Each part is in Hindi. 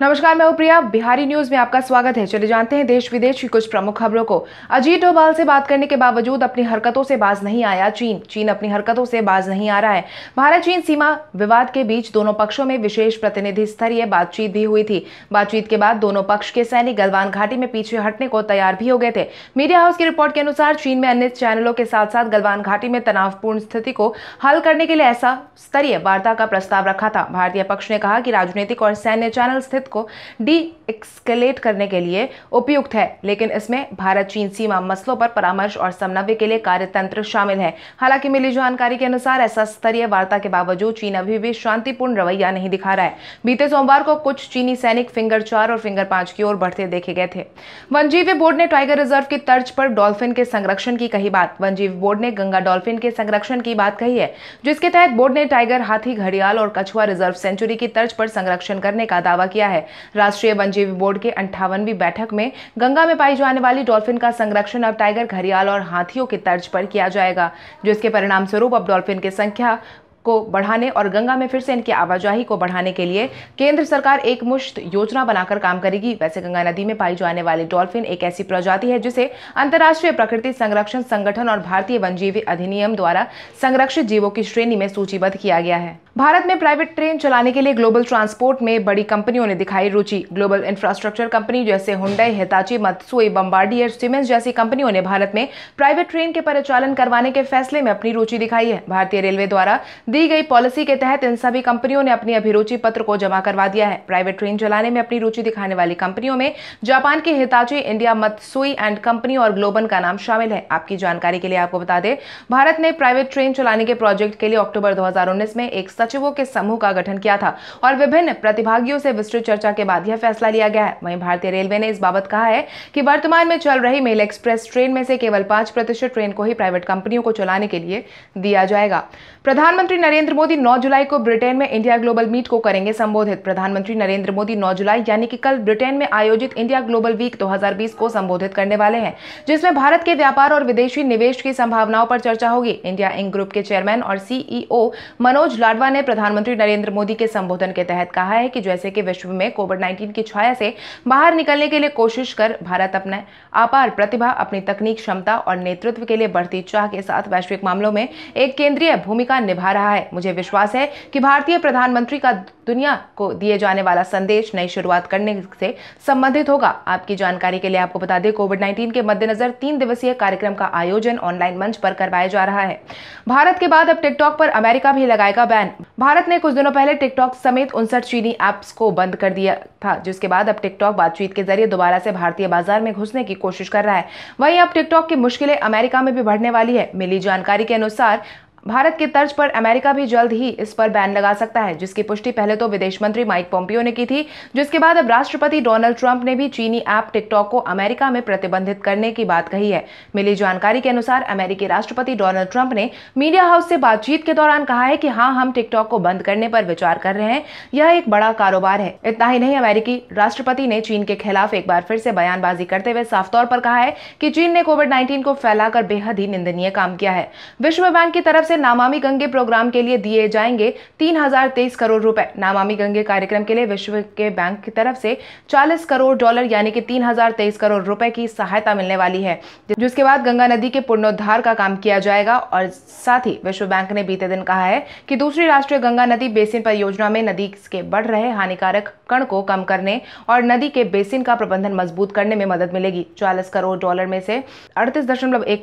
नमस्कार मैं प्रिया बिहारी न्यूज में आपका स्वागत है चले जानते हैं देश विदेश की कुछ प्रमुख खबरों को अजीत डोभाल से बात करने के बावजूद अपनी हरकतों से बाज नहीं आया चीन चीन अपनी हरकतों से बाज नहीं आ रहा है भारत चीन सीमा विवाद के बीच दोनों पक्षों में विशेष प्रतिनिधि स्तरीय बातचीत भी हुई थी बातचीत के बाद दोनों पक्ष के सैनिक गलवान घाटी में पीछे हटने को तैयार भी हो गए थे मीडिया हाउस की रिपोर्ट के अनुसार चीन में अन्य चैनलों के साथ साथ गलवान घाटी में तनावपूर्ण स्थिति को हल करने के लिए ऐसा स्तरीय वार्ता का प्रस्ताव रखा था भारतीय पक्ष ने कहा कि राजनीतिक और सैन्य चैनल स्थित को डी एक्सकेलेट करने के लिए उपयुक्त है लेकिन इसमें भारत चीन सीमा मसलों पर परामर्श और समन्वय के लिए कार्यतंत्र शामिल है हालांकि मिली जानकारी के अनुसार ऐसा स्तरीय वार्ता के बावजूद चीन अभी भी शांतिपूर्ण रवैया नहीं दिखा रहा है बीते सोमवार को कुछ चीनी सैनिक फिंगर चार और फिंगर पांच की ओर बढ़ते देखे गए थे वनजीव बोर्ड ने टाइगर रिजर्व की तर्ज पर डॉल्फिन के संरक्षण की कही बात वनजीव बोर्ड ने गंगा डॉल्फिन के संरक्षण की बात कही है जिसके तहत बोर्ड ने टाइगर हाथी घड़ियाल और कछुआ रिजर्व सेंचुरी की तर्ज पर संरक्षण करने का दावा किया है है राष्ट्रीय वन्यजीवी बोर्ड के अंठावनवी बैठक में गंगा में पाई जाने वाली डॉल्फिन का संरक्षण अब टाइगर घरियाल और हाथियों के तर्ज पर किया जाएगा जिसके परिणाम स्वरूप अब डॉल्फिन की संख्या को बढ़ाने और गंगा में फिर से इनकी आवाजाही को बढ़ाने के लिए केंद्र सरकार एक मुश्त योजना बनाकर काम करेगी वैसे गंगा नदी में पाई जाने वाली डॉल्फिन एक ऐसी प्रजाति है जिसे अंतर्राष्ट्रीय प्रकृति संरक्षण संगठन और भारतीय वनजीवी अधिनियम द्वारा संरक्षित जीवों की श्रेणी में सूचीबद्ध किया गया है भारत में प्राइवेट ट्रेन चलाने के लिए ग्लोबल ट्रांसपोर्ट में बड़ी कंपनियों ने दिखाई रुचि ग्लोबल इंफ्रास्ट्रक्चर कंपनी जैसे Hyundai Hitachi Mitsui Bombardier Siemens जैसी कंपनियों ने भारत में प्राइवेट ट्रेन के परिचालन करवाने के फैसले में अपनी रुचि दिखाई है भारतीय रेलवे द्वारा दी गई पॉलिसी के तहत इन सभी कंपनियों ने अपनी अभिरुचि पत्र को जमा करवा दिया है प्राइवेट ट्रेन चलाने में अपनी रुचि दिखाने वाली कंपनियों में जापान की Hitachi India Mitsui and company और ग्लोबन का नाम शामिल है आपकी जानकारी के लिए आपको बता दें भारत ने प्राइवेट ट्रेन चलाने के प्रोजेक्ट के लिए अक्टूबर दो में एक सचिवों के समूह का गठन किया था और विभिन्न प्रतिभागियों से विस्तृत चर्चा के बाद यह फैसला लिया गया है वहीं भारतीय रेलवे ने इस बाबत कहा है कि वर्तमान में चल रही मेल एक्सप्रेस ट्रेन में से केवल पांच प्रतिशत ट्रेन को ही प्राइवेट कंपनियों को चलाने के लिए दिया जाएगा प्रधानमंत्री नरेंद्र मोदी 9 जुलाई को ब्रिटेन में इंडिया ग्लोबल मीट को करेंगे संबोधित प्रधानमंत्री नरेंद्र मोदी 9 जुलाई यानी कि कल ब्रिटेन में आयोजित इंडिया ग्लोबल वीक 2020 को संबोधित करने वाले हैं जिसमें भारत के व्यापार और विदेशी निवेश की संभावनाओं पर चर्चा होगी इंडिया इंक ग्रुप के चेयरमैन और सीईओ e मनोज लाडवा ने प्रधानमंत्री नरेंद्र मोदी के संबोधन के तहत कहा है कि जैसे कि विश्व में कोविड नाइन्टीन की छाया से बाहर निकलने के लिए कोशिश कर भारत अपने अपार प्रतिभा अपनी तकनीक क्षमता और नेतृत्व के लिए बढ़ती चाह के साथ वैश्विक मामलों में एक केंद्रीय भूमिका निभा रहा रहा है मुझे विश्वास है कि भारतीय प्रधानमंत्री का दुनिया को दिए जाने वाला संदेश नई शुरुआत करने से संबंधित होगा आपकी जानकारी के लिए आपको बता दें कोविड 19 के मद्देनजर तीन दिवसीय कार्यक्रम का आयोजन ऑनलाइन मंच पर करवाया जा रहा है भारत के बाद अब टिकटॉक पर अमेरिका भी लगाएगा बैन भारत ने कुछ दिनों पहले टिकटॉक समेत उनसठ चीनी ऐप्स को बंद कर दिया था जिसके बाद अब टिकटॉक बातचीत के जरिए दोबारा से भारतीय बाजार में घुसने की कोशिश कर रहा है वहीं अब टिकटॉक की मुश्किलें अमेरिका में भी बढ़ने वाली है मिली जानकारी के अनुसार भारत के तर्ज पर अमेरिका भी जल्द ही इस पर बैन लगा सकता है जिसकी पुष्टि पहले तो विदेश मंत्री माइक पोम्पियो ने की थी जिसके बाद अब राष्ट्रपति डोनाल्ड ट्रंप ने भी चीनी ऐप टिकटॉक को अमेरिका में प्रतिबंधित करने की बात कही है मिली जानकारी के अनुसार अमेरिकी राष्ट्रपति डोनाल्ड ट्रंप ने मीडिया हाउस से बातचीत के दौरान कहा है कि हाँ हम टिकटॉक को बंद करने पर विचार कर रहे हैं यह एक बड़ा कारोबार है इतना ही नहीं अमेरिकी राष्ट्रपति ने चीन के खिलाफ एक बार फिर से बयानबाजी करते हुए साफ तौर पर कहा है कि चीन ने कोविड नाइन्टीन को फैलाकर बेहद ही निंदनीय काम किया है विश्व बैंक की तरफ से नामामी गंगे प्रोग्राम के लिए दिए जाएंगे तीन हजार तेईस करोड़ रुपए नामामी गंगे कार्यक्रम के लिए विश्व के बैंक की तरफ से चालीस करोड़ डॉलर यानी कि तेईस करोड़ रुपए की सहायता मिलने वाली है जिसके बाद गंगा नदी के पुनरुद्धार का काम किया जाएगा और साथ ही विश्व बैंक ने बीते दिन कहा है कि दूसरी राष्ट्रीय गंगा नदी बेसिन परियोजना में नदी के बढ़ रहे हानिकारक कण को कम करने और नदी के बेसिन का प्रबंधन मजबूत करने में मदद मिलेगी चालीस करोड़ डॉलर में से अड़तीस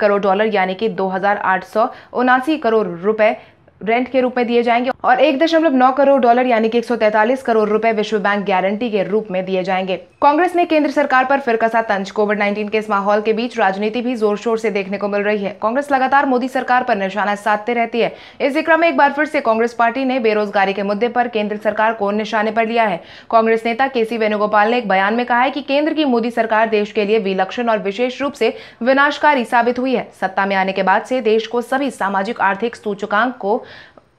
करोड़ डॉलर यानी कि दो करोड़ करोड़ रुपए रेंट के रूप में दिए जाएंगे और एक दशमलव नौ करोड़ डॉलर यानी कि एक सौ तैतालीस करोड़ रुपए विश्व बैंक गारंटी के रूप में दिए जाएंगे कांग्रेस ने केंद्र सरकार पर फिर कसा तंज कोविड 19 के इस माहौल के बीच राजनीति भी जोर शोर से देखने को मिल रही है कांग्रेस लगातार मोदी सरकार पर निशाना साधते रहती है इस क्रम में एक बार फिर से कांग्रेस पार्टी ने बेरोजगारी के मुद्दे पर केंद्र सरकार को निशाने पर लिया है कांग्रेस नेता के सी वेणुगोपाल ने एक बयान में कहा है की केंद्र की मोदी सरकार देश के लिए विलक्षण और विशेष रूप से विनाशकारी साबित हुई है सत्ता में आने के बाद से देश को सभी सामाजिक आर्थिक सूचकांक को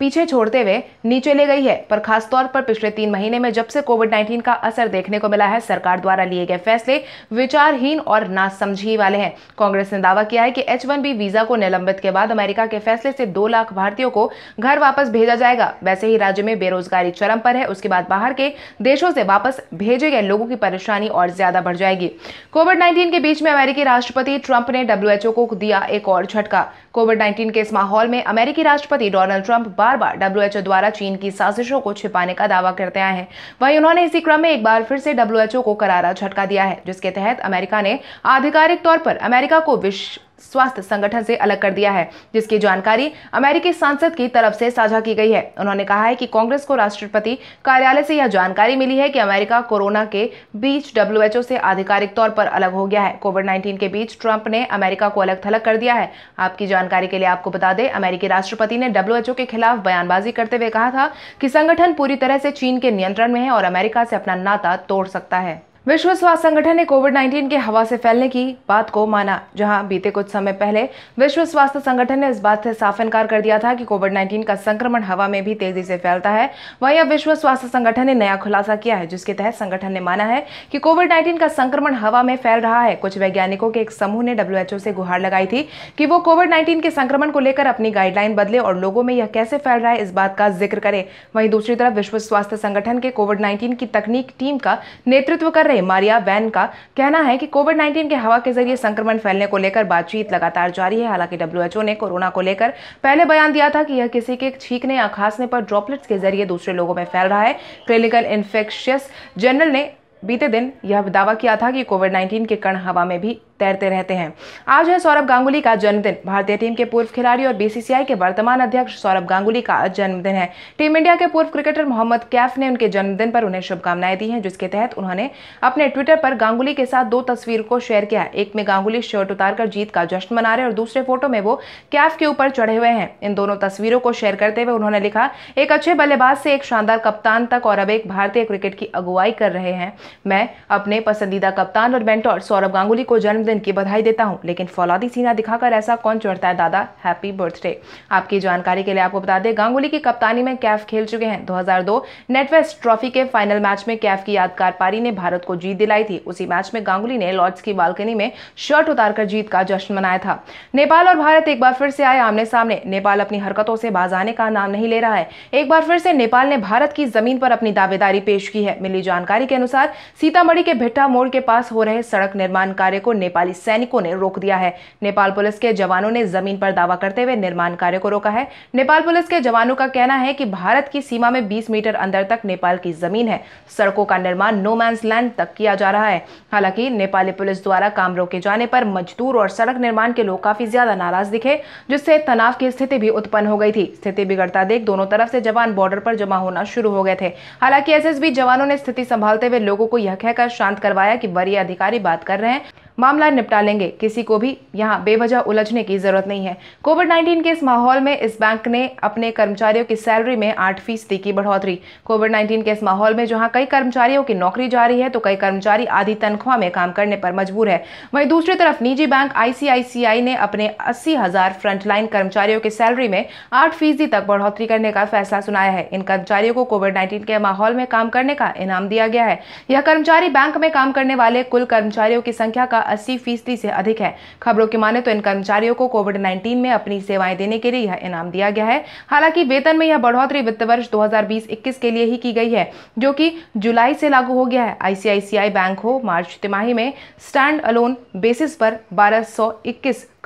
पीछे छोड़ते हुए नीचे ले गई है पर खासतौर पर पिछले तीन महीने में जब से कोविड 19 का असर देखने को मिला है सरकार द्वारा लिए गए फैसले विचारहीन और नासमझी वाले हैं कांग्रेस ने दावा किया है कि एच वन वीजा को निलंबित के बाद अमेरिका के फैसले से दो लाख भारतीयों को घर वापस भेजा जाएगा वैसे ही राज्य में बेरोजगारी चरम पर है उसके बाद बाहर के देशों से वापस भेजे गए लोगों की परेशानी और ज्यादा बढ़ जाएगी कोविड नाइन्टीन के बीच में अमेरिकी राष्ट्रपति ट्रंप ने डब्ल्यू को दिया एक और झटका कोविड नाइन्टीन के इस माहौल में अमेरिकी राष्ट्रपति डोनाल्ड ट्रंप बार बार डब्ल्यूएचओ द्वारा चीन की साजिशों को छिपाने का दावा करते आए हैं वहीं उन्होंने इसी क्रम में एक बार फिर से डब्ल्यूएचओ को करारा झटका दिया है जिसके तहत अमेरिका ने आधिकारिक तौर पर अमेरिका को विश्व स्वास्थ्य संगठन से अलग कर दिया है जिसकी जानकारी अमेरिकी सांसद की तरफ से साझा की गई है उन्होंने कहा है कि कांग्रेस को राष्ट्रपति कार्यालय से यह जानकारी मिली है कि अमेरिका कोरोना के बीच डब्ल्यूएचओ से आधिकारिक तौर पर अलग हो गया है कोविड नाइन्टीन के बीच ट्रंप ने अमेरिका को अलग थलग कर दिया है आपकी जानकारी के लिए आपको बता दें अमेरिकी राष्ट्रपति ने डब्ल्यूएचओ के खिलाफ बयानबाजी करते हुए कहा था कि संगठन पूरी तरह से चीन के नियंत्रण में है और अमेरिका से अपना नाता तोड़ सकता है विश्व स्वास्थ्य संगठन ने कोविड 19 के हवा से फैलने की बात को माना जहां बीते कुछ समय पहले विश्व स्वास्थ्य संगठन ने इस बात से साफ इनकार कर दिया था कि कोविड 19 का संक्रमण हवा में भी तेजी से फैलता है वहीं अब विश्व स्वास्थ्य संगठन ने नया खुलासा किया है जिसके तहत संगठन ने माना है कि कोविड नाइन्टीन का संक्रमण हवा में फैल रहा है कुछ वैज्ञानिकों के एक समूह ने डब्ल्यू से गुहार लगाई थी कि वो कोविड नाइन्टीन के संक्रमण को लेकर अपनी गाइडलाइन बदले और लोगों में यह कैसे फैल रहा है इस बात का जिक्र करे वहीं दूसरी तरफ विश्व स्वास्थ्य संगठन के कोविड नाइन्टीन की तकनीक टीम का नेतृत्व कर रहे अधिकारी मारिया बैन का कहना है कि कोविड 19 के हवा के जरिए संक्रमण फैलने को लेकर बातचीत लगातार जारी है हालांकि डब्ल्यूएचओ ने कोरोना को लेकर पहले बयान दिया था कि यह किसी के छींकने या खांसने पर ड्रॉपलेट्स के जरिए दूसरे लोगों में फैल रहा है क्लिनिकल इन्फेक्शियस जनरल ने बीते दिन यह दावा किया था कि कोविड 19 के कण हवा में भी तैरते रहते हैं आज है सौरभ गांगुली का जन्मदिन भारतीय टीम के पूर्व खिलाड़ी और बीसीसीआई के वर्तमान अध्यक्ष सौरभ गांगुली का जन्मदिन है टीम इंडिया के पूर्व क्रिकेटर मोहम्मद कैफ ने उनके जन्मदिन पर उन्हें शुभकामनाएं दी हैं जिसके तहत उन्होंने अपने ट्विटर पर गांगुली के साथ दो तस्वीर को शेयर किया एक में गांगुली शर्ट उतारकर जीत का जश्न मना रहे और दूसरे फोटो में वो कैफ के ऊपर चढ़े हुए हैं इन दोनों तस्वीरों को शेयर करते हुए उन्होंने लिखा एक अच्छे बल्लेबाज से एक शानदार कप्तान तक और अब एक भारतीय क्रिकेट की अगुवाई कर रहे हैं मैं अपने पसंदीदा कप्तान और मेंटोर सौरभ गांगुली को जन्म जन्मदिन की बधाई देता हूँ लेकिन फौलादी सीना दिखाकर ऐसा कौन चढ़ता है दादा हैप्पी बर्थडे आपकी जानकारी के लिए आपको बता दें गांगुली की कप्तानी में कैफ खेल चुके हैं 2002 नेटवेस्ट ट्रॉफी के फाइनल मैच में कैफ की यादगार पारी ने भारत को जीत दिलाई थी उसी मैच में गांगुली ने लॉर्ड्स की बालकनी में शर्ट उतारकर जीत का जश्न मनाया था नेपाल और भारत एक बार फिर से आए आमने सामने नेपाल अपनी हरकतों से बाज आने का नाम नहीं ले रहा है एक बार फिर से नेपाल ने भारत की जमीन पर अपनी दावेदारी पेश की है मिली जानकारी के अनुसार सीतामढ़ी के भिट्टा मोड़ के पास हो रहे सड़क निर्माण कार्य को नेपाल नेपाली सैनिकों ने रोक दिया है नेपाल पुलिस के जवानों ने जमीन पर दावा करते हुए निर्माण कार्य को रोका है नेपाल पुलिस के जवानों का कहना है कि भारत की सीमा में 20 मीटर अंदर तक नेपाल की जमीन है सड़कों का निर्माण नो मैंस लैंड तक किया जा रहा है हालांकि नेपाली पुलिस द्वारा काम रोके जाने पर मजदूर और सड़क निर्माण के लोग काफी ज्यादा नाराज दिखे जिससे तनाव की स्थिति भी उत्पन्न हो गई थी स्थिति बिगड़ता देख दोनों तरफ से जवान बॉर्डर पर जमा होना शुरू हो गए थे हालांकि एसएसबी जवानों ने स्थिति संभालते हुए लोगों को यह कहकर शांत करवाया कि वरीय अधिकारी बात कर रहे हैं मामला निपटा लेंगे किसी को भी यहाँ बेवजह उलझने की जरूरत नहीं है कोविड नाइन्टीन के इस माहौल में इस बैंक ने अपने कर्मचारियों की सैलरी में आठ फीसदी की बढ़ोतरी कोविड नाइन्टीन के इस माहौल में जहाँ कई कर्मचारियों की नौकरी जा रही है तो कई कर्मचारी आधी तनख्वाह में काम करने पर मजबूर है वहीं दूसरी तरफ निजी बैंक आईसीआईसीआई ने अपने अस्सी हजार फ्रंटलाइन कर्मचारियों की सैलरी में आठ फीसदी तक बढ़ोतरी करने का फैसला सुनाया है इन कर्मचारियों को कोविड नाइन्टीन के माहौल में काम करने का इनाम दिया गया है यह कर्मचारी बैंक में काम करने वाले कुल कर्मचारियों की संख्या का अस्सी फीसदी से अधिक है खबरों की माने तो इन कर्मचारियों को कोविड नाइन्टीन में अपनी सेवाएं देने के लिए यह इनाम दिया गया है हालांकि वेतन में यह बढ़ोतरी वित्त वर्ष 2020-21 के लिए ही की गई है जो कि जुलाई से लागू हो गया है आईसीआईसीआई बैंक हो मार्च तिमाही में स्टैंड अलोन बेसिस पर बारह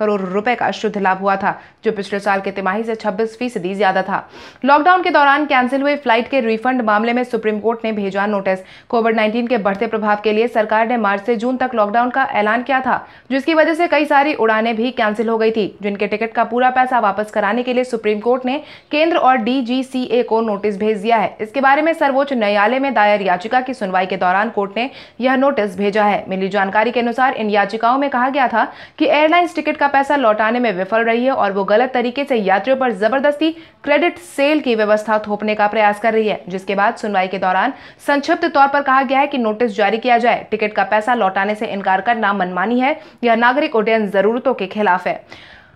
करोड़ रुपए का शुद्ध लाभ हुआ था जो पिछले साल के तिमाही से 26 फीसदी ज्यादा था लॉकडाउन के दौरान कैंसिल हुई फ्लाइट के रिफंड मामले में सुप्रीम कोर्ट ने भेजा नोटिस कोविड 19 के बढ़ते प्रभाव के लिए सरकार ने मार्च से जून तक लॉकडाउन का ऐलान किया था जिसकी वजह से कई सारी उड़ानें भी कैंसिल हो गई थी जिनके टिकट का पूरा पैसा वापस कराने के लिए सुप्रीम कोर्ट ने केंद्र और डीजीसीए को नोटिस भेज दिया है इसके बारे में सर्वोच्च न्यायालय में दायर याचिका की सुनवाई के दौरान कोर्ट ने यह नोटिस भेजा है मिली जानकारी के अनुसार इन याचिकाओं में कहा गया था कि एयरलाइंस टिकट का का पैसा लौटाने में विफल रही है और वो गलत तरीके से यात्रियों पर जबरदस्ती क्रेडिट सेल की व्यवस्था थोपने का प्रयास कर रही है जिसके बाद सुनवाई के दौरान संक्षिप्त तौर पर कहा गया है कि नोटिस जारी किया जाए टिकट का पैसा लौटाने से इनकार करना मनमानी है या नागरिक उड्डयन जरूरतों के खिलाफ है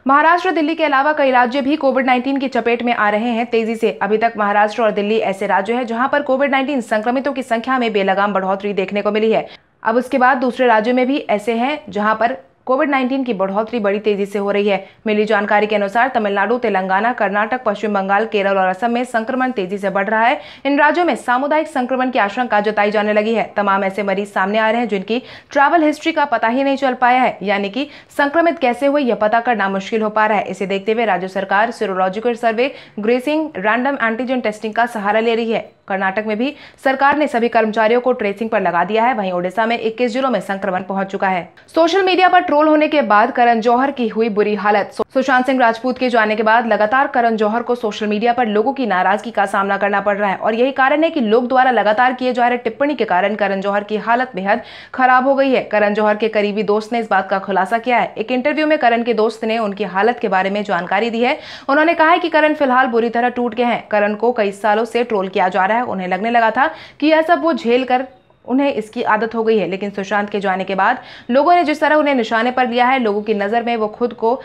महाराष्ट्र दिल्ली के अलावा कई राज्य भी कोविड 19 की चपेट में आ रहे हैं तेजी से अभी तक महाराष्ट्र और दिल्ली ऐसे राज्य हैं जहां पर कोविड 19 संक्रमितों की संख्या में बेलगाम बढ़ोतरी देखने को मिली है अब उसके बाद दूसरे राज्यों में भी ऐसे हैं जहां पर कोविड 19 की बढ़ोतरी बड़ी तेजी से हो रही है मिली जानकारी के अनुसार तमिलनाडु तेलंगाना कर्नाटक पश्चिम बंगाल केरल और असम में संक्रमण तेजी से बढ़ रहा है इन राज्यों में सामुदायिक संक्रमण की आशंका जताई जाने लगी है तमाम ऐसे मरीज सामने आ रहे हैं जिनकी ट्रैवल हिस्ट्री का पता ही नहीं चल पाया है यानी कि संक्रमित कैसे हुए यह पता करना मुश्किल हो पा रहा है इसे देखते हुए राज्य सरकार सीरोलॉजिकल सर्वे ग्रेसिंग रैंडम एंटीजन टेस्टिंग का सहारा ले रही है कर्नाटक में भी सरकार ने सभी कर्मचारियों को ट्रेसिंग पर लगा दिया है वहीं ओडिशा में 21 जिलों में संक्रमण पहुंच चुका है सोशल मीडिया पर ट्रोल होने के बाद करण जौहर की हुई बुरी हालत सुशांत सिंह राजपूत के जाने के बाद लगातार करण जौहर को सोशल मीडिया पर लोगों की नाराजगी का सामना करना पड़ रहा है और यही कारण है कि लोग द्वारा लगातार किए जा रहे टिप्पणी के कारण करण जौहर की हालत बेहद खराब हो गई है करण जौहर के करीबी दोस्त ने इस बात का खुलासा किया है एक इंटरव्यू में करण के दोस्त ने उनकी हालत के बारे में जानकारी दी है उन्होंने कहा है कि करण फिलहाल बुरी तरह टूट गए हैं करण को कई सालों से ट्रोल किया जा रहा है उन्हें लगने लगा था कि यह सब वो झेल कर उन्हें इसकी आदत हो गई है लेकिन सुशांत के जाने के बाद लोगों ने जिस तरह उन्हें निशाने पर लिया है लोगों की नज़र में वो खुद को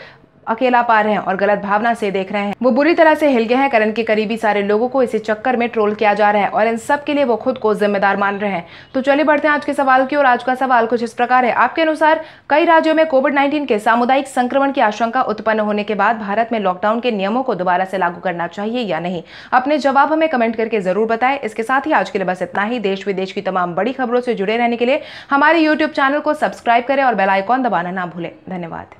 अकेला पा रहे हैं और गलत भावना से देख रहे हैं वो बुरी तरह से हिल गए हैं करण के करीबी सारे लोगों को इसी चक्कर में ट्रोल किया जा रहा है और इन सब के लिए वो खुद को जिम्मेदार मान रहे हैं तो चले बढ़ते हैं आज के सवाल की और आज का सवाल कुछ इस प्रकार है आपके अनुसार कई राज्यों में कोविड नाइन्टीन के सामुदायिक संक्रमण की आशंका उत्पन्न होने के बाद भारत में लॉकडाउन के नियमों को दोबारा से लागू करना चाहिए या नहीं अपने जवाब हमें कमेंट करके जरूर बताएं इसके साथ ही आज के लिए बस इतना ही देश विदेश की तमाम बड़ी खबरों से जुड़े रहने के लिए हमारे यूट्यूब चैनल को सब्सक्राइब करें और बेलाइकॉन दबाना ना भूलें धन्यवाद